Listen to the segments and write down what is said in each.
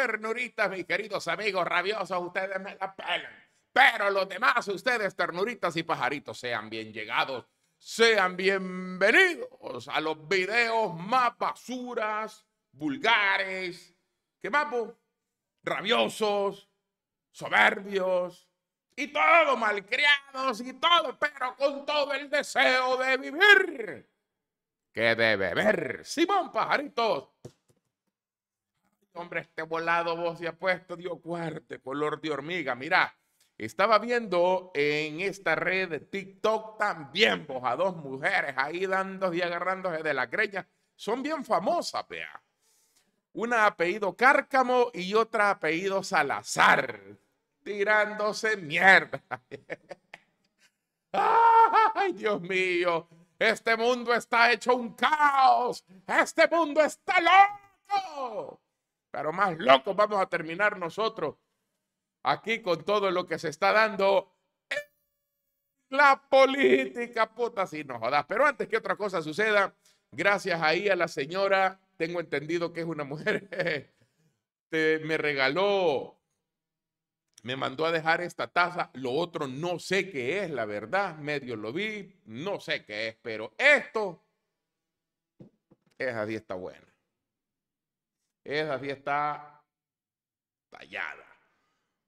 ternuritas, mis queridos amigos rabiosos, ustedes me la pelan. Pero los demás, ustedes, ternuritas y pajaritos, sean bien llegados. Sean bienvenidos a los videos más basuras, vulgares, que mapo, rabiosos, soberbios y todo malcriados y todo, pero con todo el deseo de vivir que de beber. Simón Pajaritos hombre este volado, vos y ha puesto, Dios guarde, color de hormiga. Mira, estaba viendo en esta red de TikTok también, vos, a dos mujeres ahí dándose y agarrándose de la greña. Son bien famosas, vea. Una apellido Cárcamo y otra apellido Salazar. Tirándose mierda. ¡Ay, Dios mío! Este mundo está hecho un caos. Este mundo está loco pero más locos vamos a terminar nosotros aquí con todo lo que se está dando la política, puta, si no jodas. Pero antes que otra cosa suceda, gracias ahí a la señora, tengo entendido que es una mujer, me regaló, me mandó a dejar esta taza, lo otro no sé qué es, la verdad, medio lo vi, no sé qué es, pero esto, es así está bueno. Esa sí está tallada.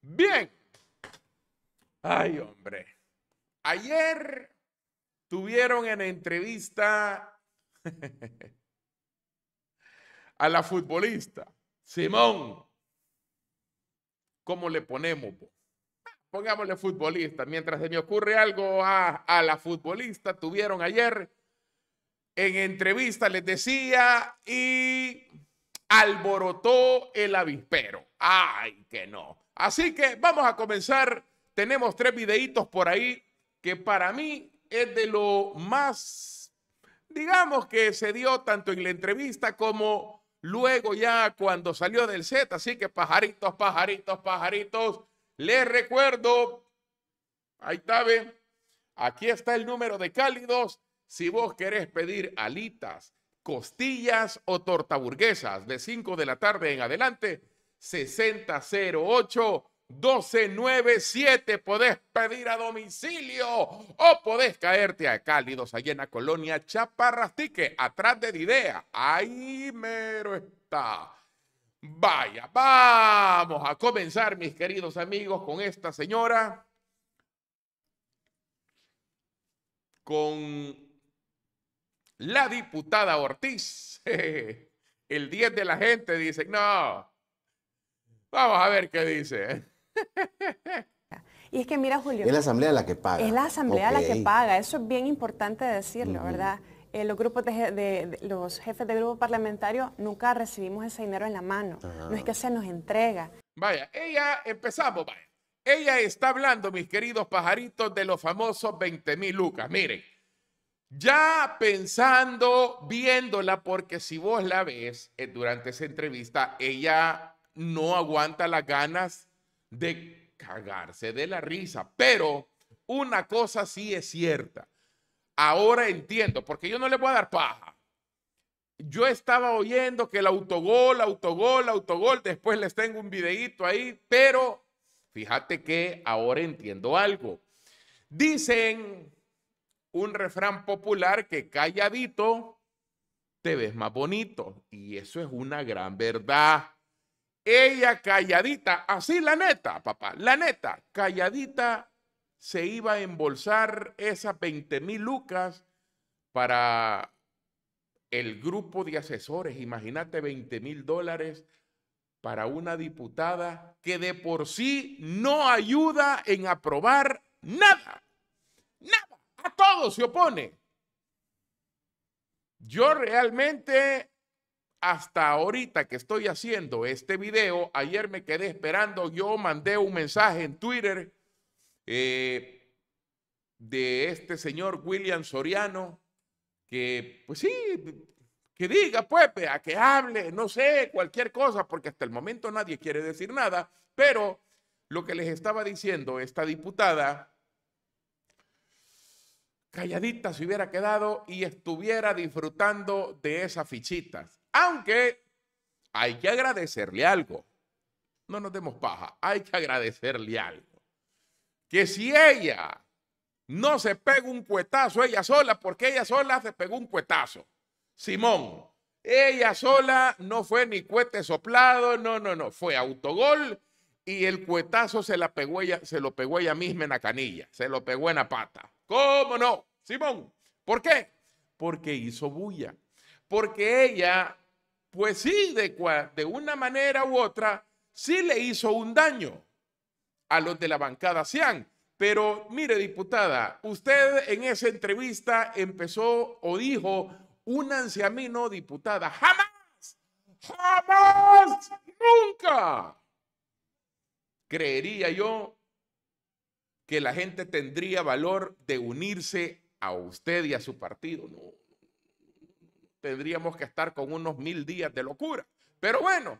Bien. Ay, hombre. Ayer tuvieron en entrevista a la futbolista, Simón. ¿Cómo le ponemos? Pongámosle futbolista. Mientras se me ocurre algo a, a la futbolista, tuvieron ayer en entrevista, les decía, y alborotó el avispero. Ay, que no. Así que vamos a comenzar. Tenemos tres videitos por ahí que para mí es de lo más, digamos que se dio tanto en la entrevista como luego ya cuando salió del set. Así que pajaritos, pajaritos, pajaritos. Les recuerdo, ahí está, Aquí está el número de cálidos. Si vos querés pedir alitas, costillas o tortaburguesas de 5 de la tarde en adelante, 6008 1297. Podés pedir a domicilio o podés caerte a Cálidos, allá en la colonia Chaparrastique, atrás de Didea. Ahí mero está. Vaya, vamos a comenzar, mis queridos amigos, con esta señora. Con la diputada Ortiz. El 10 de la gente dice, no, vamos a ver qué dice. Y es que mira, Julio. Es la asamblea la que paga. Es la asamblea la que paga. Eso es bien importante decirlo, ¿verdad? Eh, los grupos de, los jefes de grupo parlamentario nunca recibimos ese dinero en la mano. No es que se nos entrega. Vaya, ella empezamos, vaya. Ella está hablando, mis queridos pajaritos, de los famosos 20 mil lucas. Miren, ya pensando, viéndola, porque si vos la ves eh, durante esa entrevista, ella no aguanta las ganas de cagarse de la risa. Pero una cosa sí es cierta. Ahora entiendo, porque yo no le voy a dar paja. Yo estaba oyendo que el autogol, autogol, autogol, después les tengo un videito ahí, pero fíjate que ahora entiendo algo. Dicen un refrán popular que calladito te ves más bonito. Y eso es una gran verdad. Ella calladita, así la neta, papá, la neta, calladita se iba a embolsar esas 20 mil lucas para el grupo de asesores. Imagínate 20 mil dólares para una diputada que de por sí no ayuda en aprobar nada. A todo se opone. Yo realmente, hasta ahorita que estoy haciendo este video, ayer me quedé esperando, yo mandé un mensaje en Twitter eh, de este señor William Soriano, que pues sí, que diga, pues, a que hable, no sé, cualquier cosa, porque hasta el momento nadie quiere decir nada, pero lo que les estaba diciendo esta diputada calladita se hubiera quedado y estuviera disfrutando de esas fichitas. Aunque hay que agradecerle algo. No nos demos paja, hay que agradecerle algo. Que si ella no se pega un cuetazo ella sola, porque ella sola se pegó un cuetazo. Simón, ella sola no fue ni cuete soplado, no, no, no, fue autogol y el cuetazo se, la pegó ella, se lo pegó ella misma en la canilla, se lo pegó en la pata. ¿Cómo no? Simón, ¿por qué? Porque hizo bulla. Porque ella, pues sí, de, de una manera u otra, sí le hizo un daño a los de la bancada Cian. Pero mire, diputada, usted en esa entrevista empezó o dijo, un a no, diputada, jamás, jamás, nunca creería yo que la gente tendría valor de unirse a usted y a su partido. No, tendríamos que estar con unos mil días de locura. Pero bueno,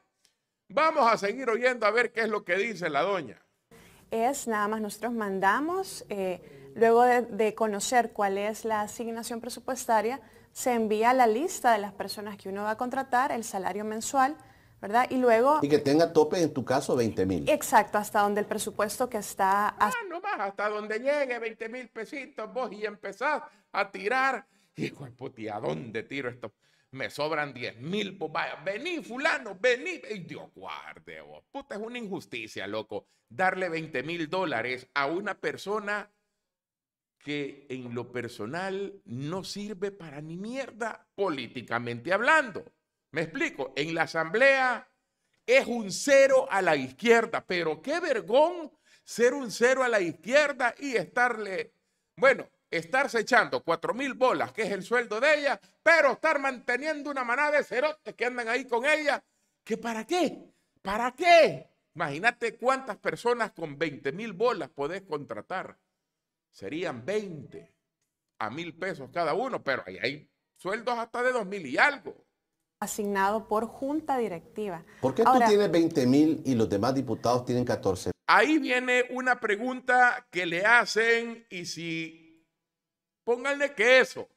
vamos a seguir oyendo a ver qué es lo que dice la doña. Es nada más nosotros mandamos, eh, luego de, conocer cuál es la asignación presupuestaria, se envía la lista de las personas que uno va a contratar, el salario mensual, ¿verdad? Y luego... Y que tenga tope en tu caso 20 mil. Exacto, hasta donde el presupuesto que está... Ah, no nomás, hasta donde llegue 20 mil pesitos vos y empezás a tirar. y de puti, ¿a dónde tiro esto? Me sobran 10 mil, pues vaya, vení fulano, vení. y Dios guarde vos, puta, es una injusticia, loco, darle 20 mil dólares a una persona que en lo personal no sirve para ni mierda políticamente hablando. Me explico, en la asamblea es un cero a la izquierda, pero qué vergón ser un cero a la izquierda y estarle, bueno, estarse echando cuatro mil bolas, que es el sueldo de ella, pero estar manteniendo una manada de cerotes que andan ahí con ella, que para qué, para qué. Imagínate cuántas personas con 20 mil bolas podés contratar. Serían 20 a mil pesos cada uno, pero ahí hay sueldos hasta de dos mil y algo asignado por junta directiva. ¿Por qué tú tienes 20 mil y los demás diputados tienen 14? Ahí viene una pregunta que le hacen y si, pónganle queso eso,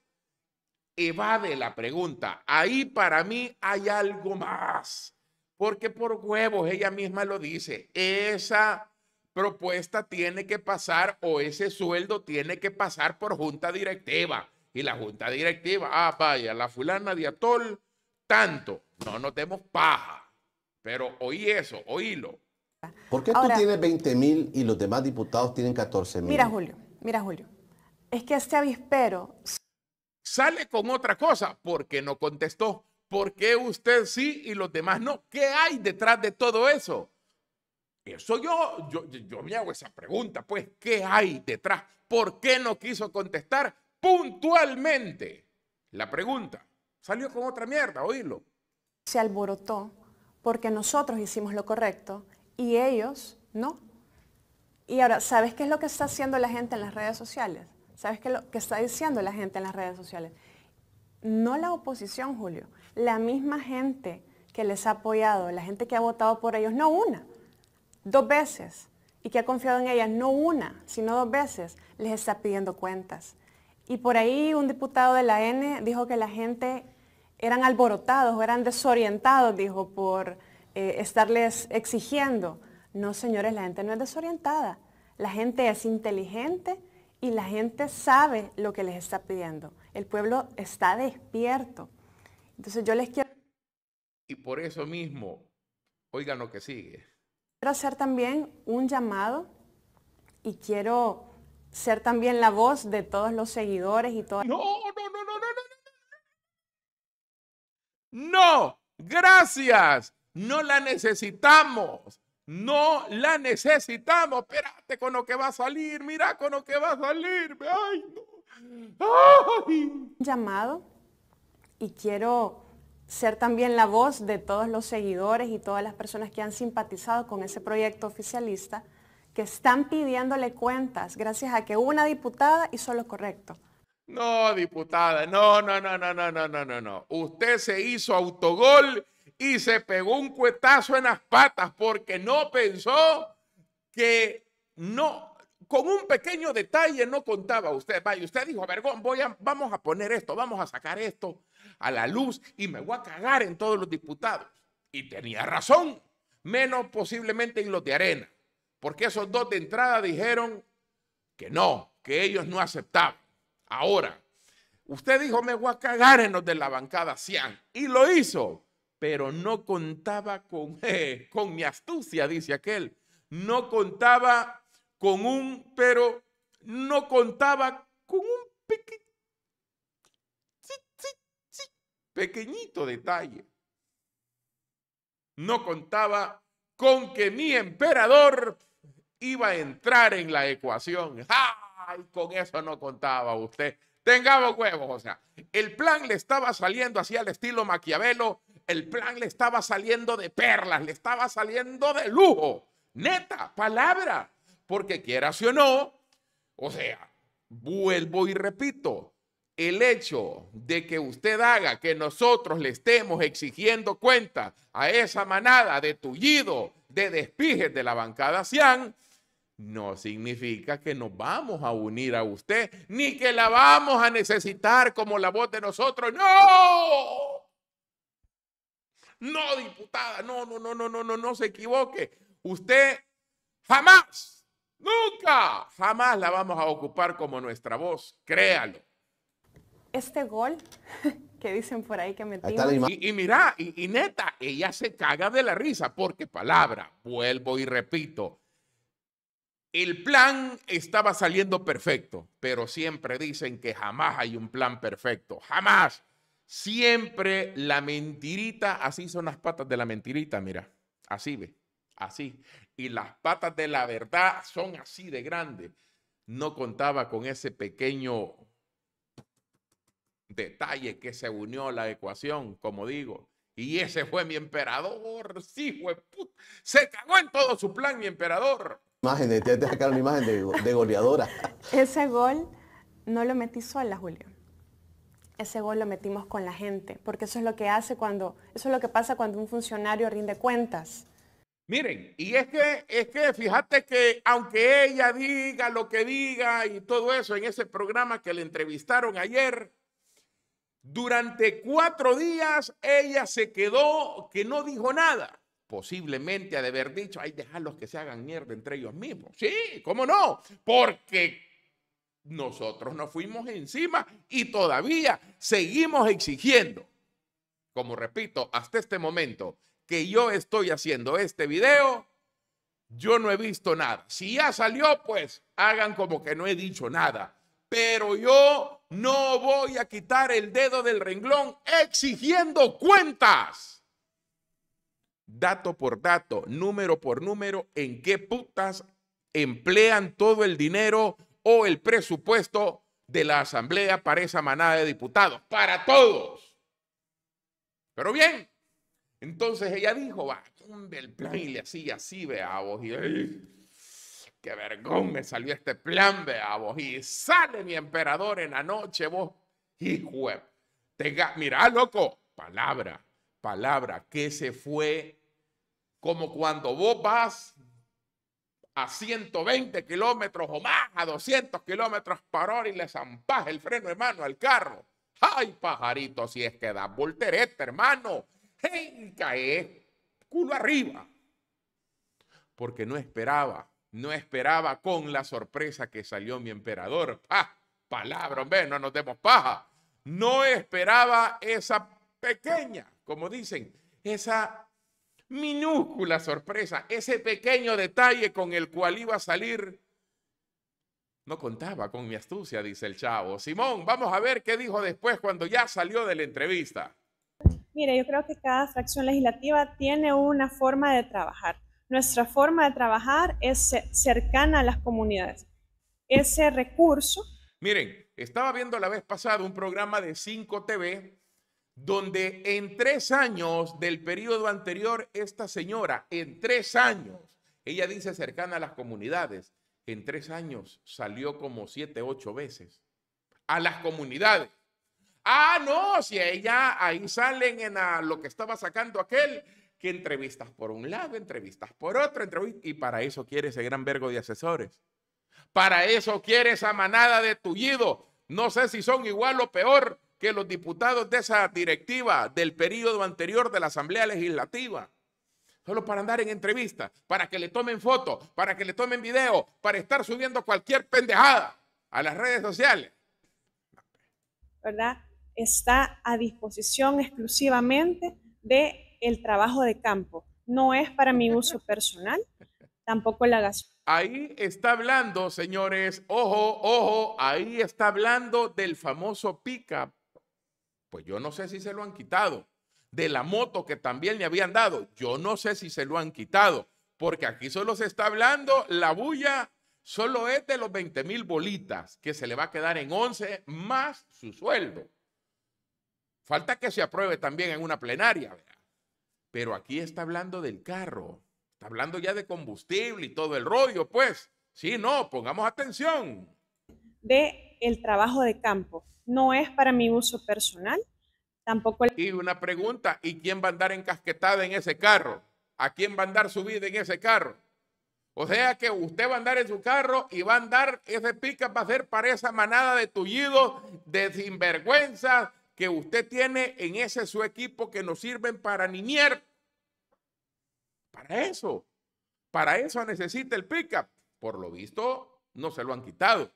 evade la pregunta. Ahí para mí hay algo más, porque por huevos ella misma lo dice, esa propuesta tiene que pasar o ese sueldo tiene que pasar por junta directiva. Y la junta directiva, ah, vaya, la fulana de Atol tanto. No nos demos paja. Pero oí eso, oílo. ¿Por qué tú tienes 20 mil y los demás diputados tienen 14 mil? Mira, Julio, mira, Julio. Es que este avispero. Sale con otra cosa porque no contestó. ¿Por qué usted sí y los demás no? ¿Qué hay detrás de todo eso? Eso yo, yo, yo me hago esa pregunta, pues, ¿qué hay detrás? ¿Por qué no quiso contestar puntualmente la pregunta? Salió con otra mierda, oílo. Se alborotó porque nosotros hicimos lo correcto y ellos no. Y ahora, ¿sabes qué es lo que está haciendo la gente en las redes sociales? ¿Sabes qué es lo que está diciendo la gente en las redes sociales? No la oposición, Julio. La misma gente que les ha apoyado, la gente que ha votado por ellos, no una, dos veces, y que ha confiado en ellas, no una, sino dos veces, les está pidiendo cuentas. Y por ahí un diputado de la N dijo que la gente eran alborotados eran desorientados, dijo, por eh, estarles exigiendo. No, señores, la gente no es desorientada. La gente es inteligente y la gente sabe lo que les está pidiendo. El pueblo está despierto. Entonces yo les quiero... Y por eso mismo, oigan lo que sigue. Quiero hacer también un llamado y quiero ser también la voz de todos los seguidores y todas... No, gracias. No la necesitamos. No la necesitamos. Espérate con lo que va a salir. Mira con lo que va a salir. Ay, no. Ay. Llamado y quiero ser también la voz de todos los seguidores y todas las personas que han simpatizado con ese proyecto oficialista que están pidiéndole cuentas gracias a que una diputada hizo lo correcto. No, diputada, no, no, no, no, no, no, no, no, no. Usted se hizo autogol y se pegó un cuetazo en las patas porque no pensó que no, con un pequeño detalle no contaba usted. Vaya, usted dijo, a voy vamos a poner esto, vamos a sacar esto a la luz y me voy a cagar en todos los diputados. Y tenía razón, menos posiblemente en los de arena, porque esos dos de entrada dijeron que no, que ellos no aceptaban. Ahora, usted dijo, me voy a cagar en los de la bancada Cian. Y lo hizo, pero no contaba con, eh, con mi astucia, dice aquel. No contaba con un, pero no contaba con un pequeñito detalle. No contaba con que mi emperador iba a entrar en la ecuación. ¡Ja! Ay, con eso no contaba usted. Tengamos huevos, o sea, el plan le estaba saliendo así al estilo Maquiavelo, el plan le estaba saliendo de perlas, le estaba saliendo de lujo, neta, palabra, porque quiera o no, o sea, vuelvo y repito, el hecho de que usted haga que nosotros le estemos exigiendo cuenta a esa manada de tullido, de despiges de la bancada CIAN, no significa que nos vamos a unir a usted, ni que la vamos a necesitar como la voz de nosotros. No. No, diputada, no, no, no, no, no, no, no se equivoque. Usted jamás, nunca, jamás la vamos a ocupar como nuestra voz, créalo. Este gol que dicen por ahí que metimos. y, mira, y neta, ella se caga de la risa, porque palabra, vuelvo y repito, el plan estaba saliendo perfecto, pero siempre dicen que jamás hay un plan perfecto, jamás. Siempre la mentirita, así son las patas de la mentirita, mira, así ve, así. Y las patas de la verdad son así de grandes. No contaba con ese pequeño detalle que se unió a la ecuación, como digo. Y ese fue mi emperador, sí, fue Se cagó en todo su plan mi emperador imagen, de, imagen de, goleadora. Ese gol no lo metí sola, Julio. Ese gol lo metimos con la gente, porque eso es lo que hace cuando, eso es lo que pasa cuando un funcionario rinde cuentas. Miren, y es que, es que fíjate que aunque ella diga lo que diga y todo eso en ese programa que le entrevistaron ayer, durante cuatro días ella se quedó que no dijo nada posiblemente ha de haber dicho, hay dejarlos que se hagan mierda entre ellos mismos. Sí, ¿cómo no? Porque nosotros nos fuimos encima y todavía seguimos exigiendo. Como repito, hasta este momento que yo estoy haciendo este video, yo no he visto nada. Si ya salió, pues hagan como que no he dicho nada. Pero yo no voy a quitar el dedo del renglón exigiendo cuentas dato por dato, número por número, en qué putas emplean todo el dinero o el presupuesto de la Asamblea para esa manada de diputados, para todos. Pero bien, entonces ella dijo, va, el plan y le hacía así, vea vos, y qué vergón me salió este plan, vea vos, y sale mi emperador en la noche, vos, hijo, tenga, mira, loco, palabra, palabra, que se fue, como cuando vos vas a 120 kilómetros o más, a 200 kilómetros por hora y le zampas el freno, hermano, al carro. ¡Ay, pajarito! Si es que da voltereta, hermano. ¡Hey! cae! culo arriba. Porque no esperaba, no esperaba con la sorpresa que salió mi emperador. ¡Ah! Palabra, hombre, no nos demos paja. No esperaba esa pequeña como dicen, esa minúscula sorpresa, ese pequeño detalle con el cual iba a salir. No contaba con mi astucia, dice el chavo. Simón, vamos a ver qué dijo después cuando ya salió de la entrevista. Mire, yo creo que cada fracción legislativa tiene una forma de trabajar. Nuestra forma de trabajar es cercana a las comunidades. Ese recurso. Miren, estaba viendo la vez pasada un programa de 5 TV donde en tres años del periodo anterior, esta señora, en tres años, ella dice cercana a las comunidades, en tres años salió como siete, ocho veces a las comunidades. Ah, no, si ella ahí salen en lo que estaba sacando aquel, que entrevistas por un lado, entrevistas por otro, y para eso quiere ese gran vergo de asesores. Para eso quiere esa manada de tullido. No sé si son igual o peor, que los diputados de esa directiva del periodo anterior de la Asamblea Legislativa, solo para andar en entrevistas, para que le tomen foto, para que le tomen video, para estar subiendo cualquier pendejada a las redes sociales. ¿Verdad? Está a disposición exclusivamente de el trabajo de campo. No es para mi uso personal, tampoco la gasolina. Ahí está hablando, señores, ojo, ojo, ahí está hablando del famoso pick pues yo no sé si se lo han quitado. De la moto que también le habían dado, yo no sé si se lo han quitado. Porque aquí solo se está hablando, la bulla solo es de los 20 mil bolitas que se le va a quedar en 11 más su sueldo. Falta que se apruebe también en una plenaria. Pero aquí está hablando del carro. Está hablando ya de combustible y todo el rollo, pues. Sí, no, pongamos atención. De el trabajo de campo. No es para mi uso personal, tampoco. Y una pregunta, ¿y quién va a andar encasquetada en ese carro? ¿A quién va a andar su vida en ese carro? O sea que usted va a andar en su carro y va a andar, ese pica va a ser para esa manada de tullidos, de sinvergüenza que usted tiene en ese su equipo que nos sirven para niñer. Para eso, para eso necesita el pick up Por lo visto, no se lo han quitado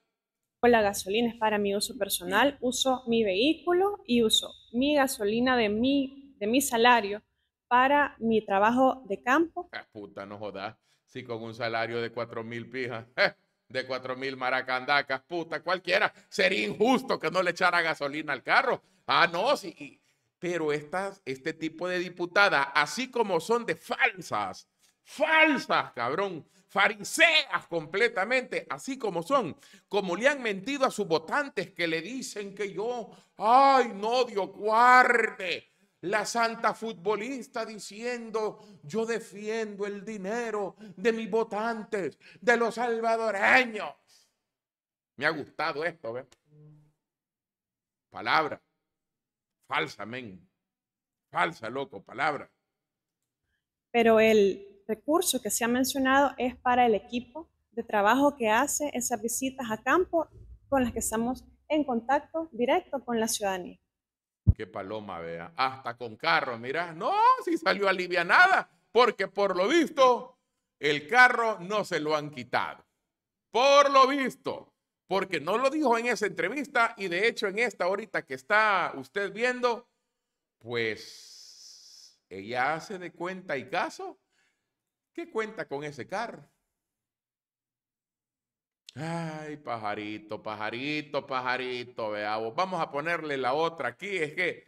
la gasolina es para mi uso personal, uso mi vehículo y uso mi gasolina de mi, de mi salario para mi trabajo de campo. Ah, no jodas. Si con un salario de cuatro mil pijas, eh, de cuatro mil maracandacas, puta, cualquiera, sería injusto que no le echara gasolina al carro. Ah, no, sí. Pero estas, este tipo de diputada, así como son de falsas, falsas, cabrón fariseas completamente, así como son, como le han mentido a sus votantes que le dicen que yo, ay, no, Dios guarde. La santa futbolista diciendo, yo defiendo el dinero de mis votantes, de los salvadoreños. Me ha gustado esto, ¿ves? Palabra. Falsa, Falsa, loco, palabra. Pero el, recurso que se ha mencionado es para el equipo de trabajo que hace esas visitas a campo con las que estamos en contacto directo con la ciudadanía. Qué paloma, vea. Hasta con carro, mira. No, si salió alivianada, porque por lo visto el carro no se lo han quitado. Por lo visto, porque no lo dijo en esa entrevista y de hecho en esta ahorita que está usted viendo, pues ella hace de cuenta y caso Qué cuenta con ese carro. Ay, pajarito, pajarito, pajarito, veamos. Vamos a ponerle la otra aquí. Es que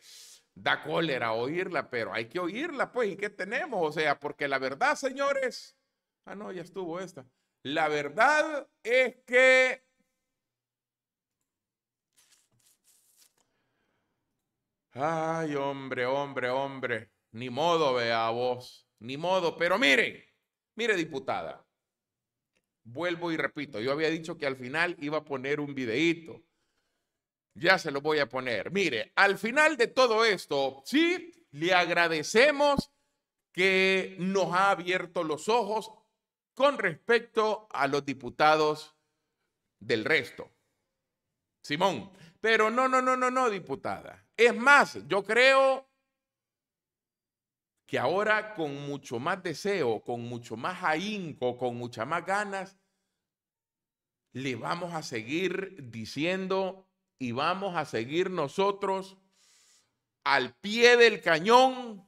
da cólera oírla, pero hay que oírla, pues. ¿Y qué tenemos? O sea, porque la verdad, señores. Ah, no, ya estuvo esta. La verdad es que Ay, hombre, hombre, hombre, ni modo vea ni modo, pero miren, Mire, diputada, vuelvo y repito, yo había dicho que al final iba a poner un videíto. Ya se lo voy a poner. Mire, al final de todo esto, sí, le agradecemos que nos ha abierto los ojos con respecto a los diputados del resto. Simón, pero no, no, no, no, no, diputada. Es más, yo creo que ahora con mucho más deseo, con mucho más ahínco, con muchas más ganas, le vamos a seguir diciendo y vamos a seguir nosotros al pie del cañón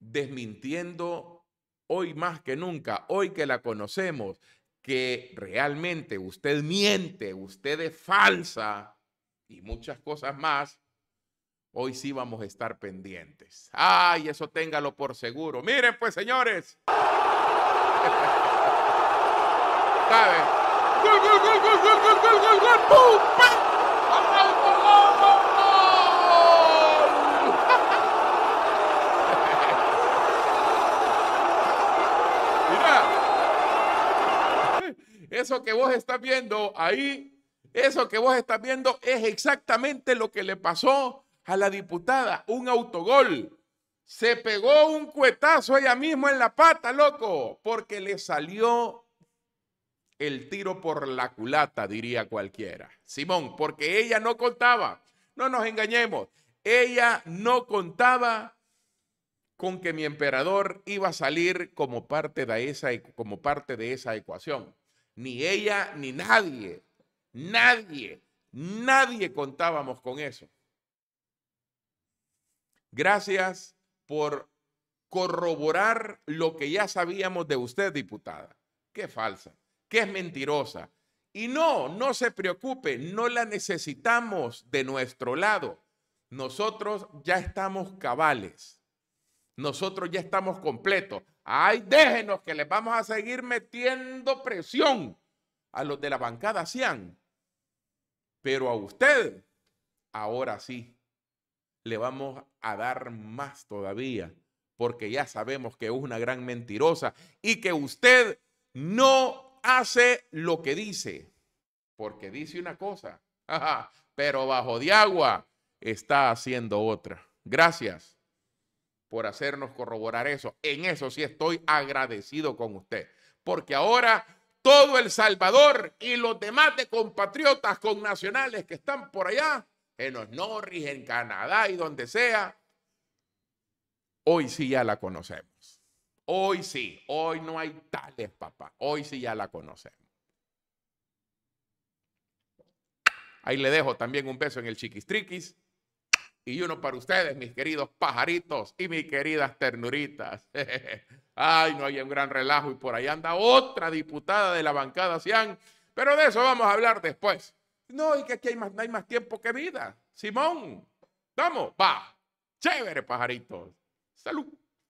desmintiendo hoy más que nunca, hoy que la conocemos, que realmente usted miente, usted es falsa y muchas cosas más hoy sí vamos a estar pendientes. Ay, eso téngalo por seguro. Miren pues, señores. ¿Sabe? ¡Gol, gol, gol, gol, gol, Eso que vos estás viendo ahí, eso que vos estás viendo es exactamente lo que le pasó a la diputada, un autogol. Se pegó un cuetazo ella misma en la pata, loco, porque le salió el tiro por la culata, diría cualquiera. Simón, porque ella no contaba, no nos engañemos, ella no contaba con que mi emperador iba a salir como parte de esa, como parte de esa ecuación. Ni ella ni nadie, nadie, nadie contábamos con eso. Gracias por corroborar lo que ya sabíamos de usted, diputada. Qué falsa, qué es mentirosa. Y no, no se preocupe, no la necesitamos de nuestro lado. Nosotros ya estamos cabales. Nosotros ya estamos completos. Ay, déjenos que les vamos a seguir metiendo presión a los de la bancada, CIAN! Pero a usted, ahora sí, le vamos a dar más todavía, porque ya sabemos que es una gran mentirosa y que usted no hace lo que dice, porque dice una cosa, pero bajo de agua está haciendo otra. Gracias por hacernos corroborar eso. En eso sí estoy agradecido con usted, porque ahora todo El Salvador y los demás de compatriotas nacionales que están por allá en los Norris, en Canadá y donde sea, hoy sí ya la conocemos. Hoy sí, hoy no hay tales, papá. Hoy sí ya la conocemos. Ahí le dejo también un beso en el chiquistriquis. Y uno para ustedes, mis queridos pajaritos y mis queridas ternuritas. Ay, no hay un gran relajo. Y por ahí anda otra diputada de la bancada Cian. Pero de eso vamos a hablar después. No, y que aquí hay más, no hay más tiempo que vida. Simón, vamos, va. Chévere, pajaritos. Salud.